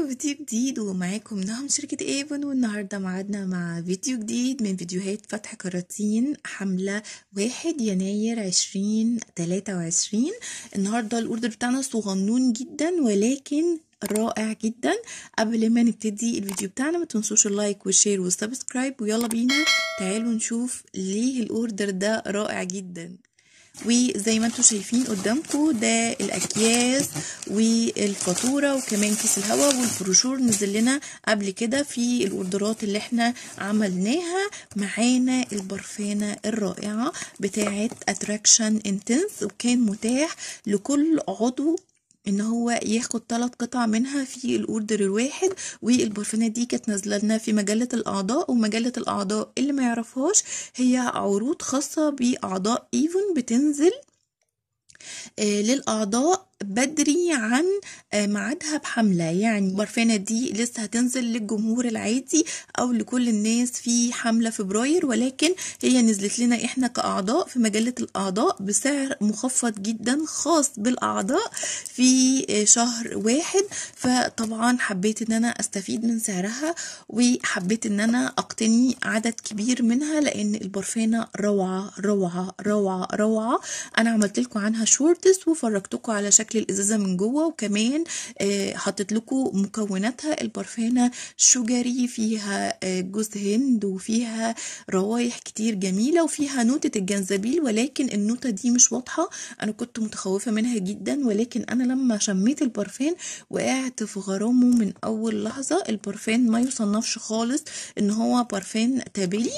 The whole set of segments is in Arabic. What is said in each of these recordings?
فيديو جديد ومعاكم نهم شركة ايفون والنهاردة معادنا مع فيديو جديد من فيديوهات فتح كراتين حملة واحد يناير عشرين تلاتة وعشرين النهاردة الاوردر بتاعنا صغنون جدا ولكن رائع جدا قبل ما نبتدي الفيديو بتاعنا ما تنسوش اللايك والشير والسبسكرايب ويلا بينا تعالوا نشوف ليه الاوردر ده رائع جدا وزي ما انتم شايفين قدامكم ده الاكياس والفاتوره وكمان كيس الهواء والبروشور نزل لنا قبل كده في الاوردرات اللي احنا عملناها معانا البرفانه الرائعه بتاعه اتراكشن انتنس وكان متاح لكل عضو ان هو ياخد ثلاث قطع منها في الاوردر الواحد والبرفانات دي كانت نازله لنا في مجله الاعضاء ومجله الاعضاء اللي ما يعرفهاش هي عروض خاصه باعضاء ايفون بتنزل آه للاعضاء بدري عن آه، ميعادها بحملة يعني برفانة دي لسه هتنزل للجمهور العادي أو لكل الناس في حملة فبراير ولكن هي نزلت لنا إحنا كأعضاء في مجلة الأعضاء بسعر مخفض جدا خاص بالأعضاء في آه، شهر واحد فطبعا حبيت إن أنا أستفيد من سعرها وحبيت إن أنا أقتني عدد كبير منها لأن البرفانة روعة روعة روعة روعة أنا عملت لكم عنها شورتس وفرجتكم على شكل شكل الازازه من جوه وكمان آه، حطيت لكم مكوناتها البرفانه شجري فيها آه، جوز هند وفيها روايح كتير جميله وفيها نوته الجنزبيل ولكن النوته دي مش واضحه انا كنت متخوفه منها جدا ولكن انا لما شميت البرفان وقعت في غرامه من اول لحظه البرفان ما يصنفش خالص ان هو برفان تابلي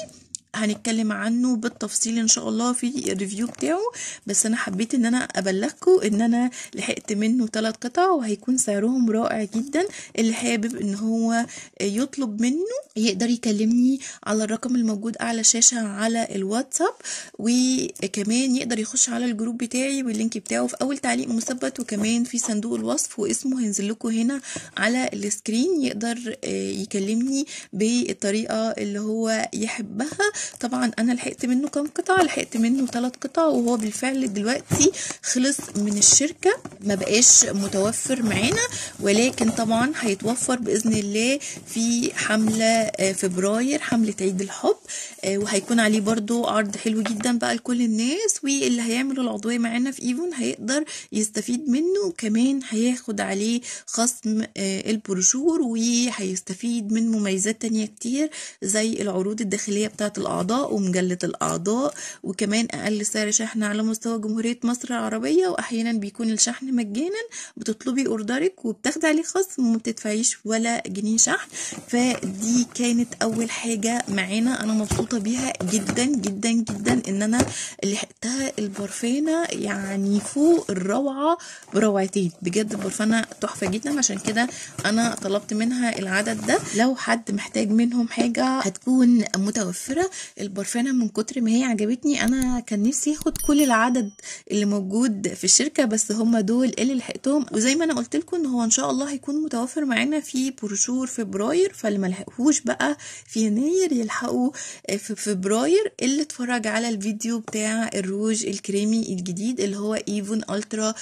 هنتكلم عنه بالتفصيل ان شاء الله في الريفيو بتاعه بس انا حبيت ان انا ابلغكم ان انا لحقت منه ثلاث قطع وهيكون سعرهم رائع جدا اللي حابب ان هو يطلب منه يقدر يكلمني على الرقم الموجود اعلى الشاشه على الواتساب وكمان يقدر يخش على الجروب بتاعي واللينك بتاعه في اول تعليق مثبت وكمان في صندوق الوصف واسمه هينزل لكم هنا على السكرين يقدر آه، يكلمني بالطريقه اللي هو يحبها طبعا انا لحقت منه كام قطعه لحقت منه ثلاث قطع وهو بالفعل دلوقتي خلص من الشركه ما بقاش متوفر معانا ولكن طبعا هيتوفر باذن الله في حمله آه، فبراير حمله عيد الحب آه، وهيكون عليه برضو عرض حلو جدا بقى لكل الناس واللي هيعملوا العضويه معانا في ايفون هيقدر يستفيد منه وكمان هياخد عليه خصم آه، البروشور وهيستفيد من مميزات تانية كتير زي العروض الداخليه بتاعه الأعضاء ومجلة الأعضاء وكمان أقل سعر شحن على مستوى جمهورية مصر العربية وأحيانا بيكون الشحن مجانا بتطلبي أوردرك وبتاخدي عليه خصم وما بتدفعيش ولا جنيه شحن فدي كانت أول حاجة معانا أنا مبسوطة بيها جدا جدا جدا إن أنا لحقتها البرفانة يعني فوق الروعة بروعتين بجد البرفانة تحفة جدا عشان كده أنا طلبت منها العدد ده لو حد محتاج منهم حاجة هتكون متوفرة البرفانه من كتر ما هي عجبتني انا كان نفسي اخد كل العدد اللي موجود في الشركه بس هم دول اللي لحقتهم وزي ما انا قلت لكم ان هو ان شاء الله هيكون متوفر معانا في بروشور فبراير فاللي ما لحقهوش بقى في يناير يلحقوا في فبراير اللي اتفرج على الفيديو بتاع الروج الكريمي الجديد اللي هو ايفون الترا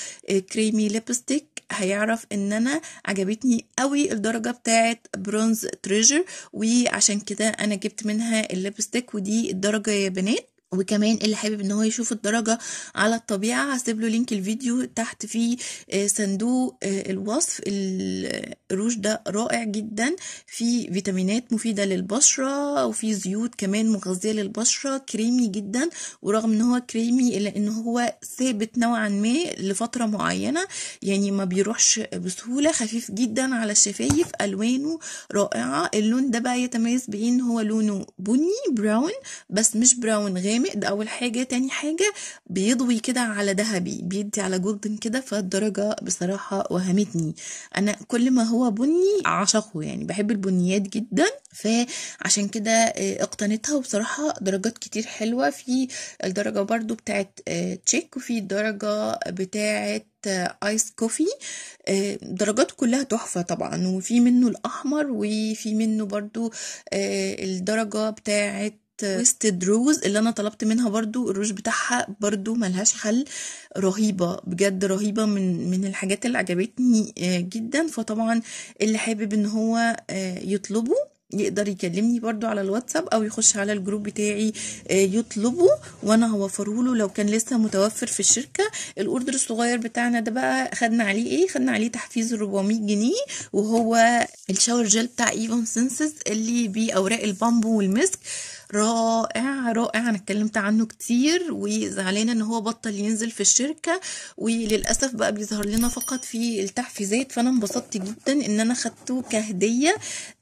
كريمي ليبستيك هيعرف ان انا عجبتني قوي الدرجة بتاعت برونز تريجر وعشان كده انا جبت منها الليبستيك ودي الدرجة يا بنات وكمان اللي حابب ان هو يشوف الدرجة على الطبيعة هسيب له لينك الفيديو تحت في آه، صندوق آه، الوصف الروج ده رائع جدا في فيتامينات مفيدة للبشرة وفي زيوت كمان مغذية للبشرة كريمي جدا ورغم ان هو كريمي الا ان هو ثابت نوعا ما لفترة معينة يعني ما بيروحش بسهولة خفيف جدا على الشفايف الوانه رائعة اللون ده بقى يتميز بان هو لونه بني براون بس مش براون غامق غامق ده اول حاجه تاني حاجه بيضوي كده على ذهبي بيدي على جولدن كده فالدرجه بصراحه وهمتني انا كل ما هو بني اعشقه يعني بحب البنيات جدا فعشان كده آه، اقتنيتها وبصراحه درجات كتير حلوه في الدرجه برضو بتاعت آه، تشيك وفي الدرجه بتاعت آه، ايس كوفي درجاته كلها تحفه طبعا وفي منه الاحمر وفي منه برضو الدرجه بتاعه تويستد روز اللي انا طلبت منها برضو الروج بتاعها برضو ملهاش حل رهيبة بجد رهيبة من من الحاجات اللي عجبتني آه، جدا فطبعا اللي حابب ان هو آه، يطلبه يقدر يكلمني برضو على الواتساب او يخش على الجروب بتاعي آه، يطلبه وانا هوفره له لو كان لسه متوفر في الشركه الاوردر الصغير بتاعنا ده بقى خدنا عليه ايه خدنا عليه تحفيز 400 جنيه وهو الشاور جل بتاع ايفون سينسز اللي باوراق البامبو والمسك رائع رائع انا اتكلمت عنه كتير وزعلانه ان هو بطل ينزل في الشركه وللاسف بقى بيظهر لنا فقط في التحفيزات فانا انبسطت جدا ان انا خدته كهديه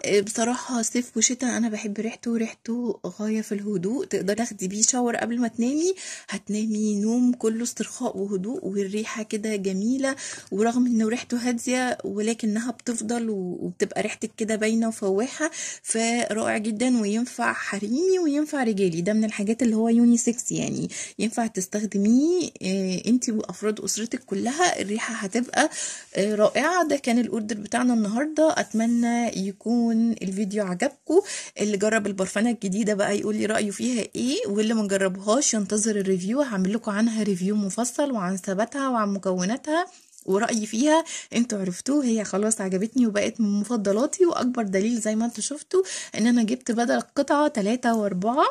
آه، بصراحه صيف وشتاء انا بحب ريحته ريحته غايه في الهدوء تقدري تاخدي بيه شاور قبل ما تنامي هتنامي نوم كله استرخاء وهدوء والريحه كده جميله ورغم انه ريحته هاديه ولكنها بتفضل وبتبقى ريحتك كده باينه وفواحه فرائع جدا وينفع حريمي وينفع رجالي ده من الحاجات اللي هو يوني سكس يعني ينفع تستخدميه آه، انت وافراد اسرتك كلها الريحه هتبقى آه، رائعه ده كان الاوردر بتاعنا النهارده اتمنى يكون الفيديو عجبكم اللي جرب البرفانه الجديده بقى يقول لي رايه فيها ايه واللي ما جربهاش ينتظر الريفيو هعمل لكم عنها ريفيو مفصل وعن ثباتها وعن مكوناتها ورأيي فيها انتوا عرفتوه هي خلاص عجبتني وبقت من مفضلاتي واكبر دليل زي ما انتوا شفتوا ان انا جبت بدل القطعة تلاتة واربعة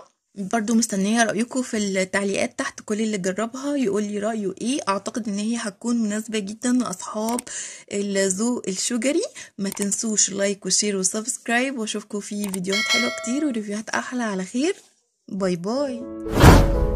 برضو مستنية رأيكم في التعليقات تحت كل اللي جربها يقول لي رأيه ايه اعتقد ان هي هتكون مناسبة جدا لاصحاب الذوق الشجري ما تنسوش لايك وشير وسبسكرايب واشوفكم في فيديوهات حلوة كتير وريفيوهات احلى على خير باي باي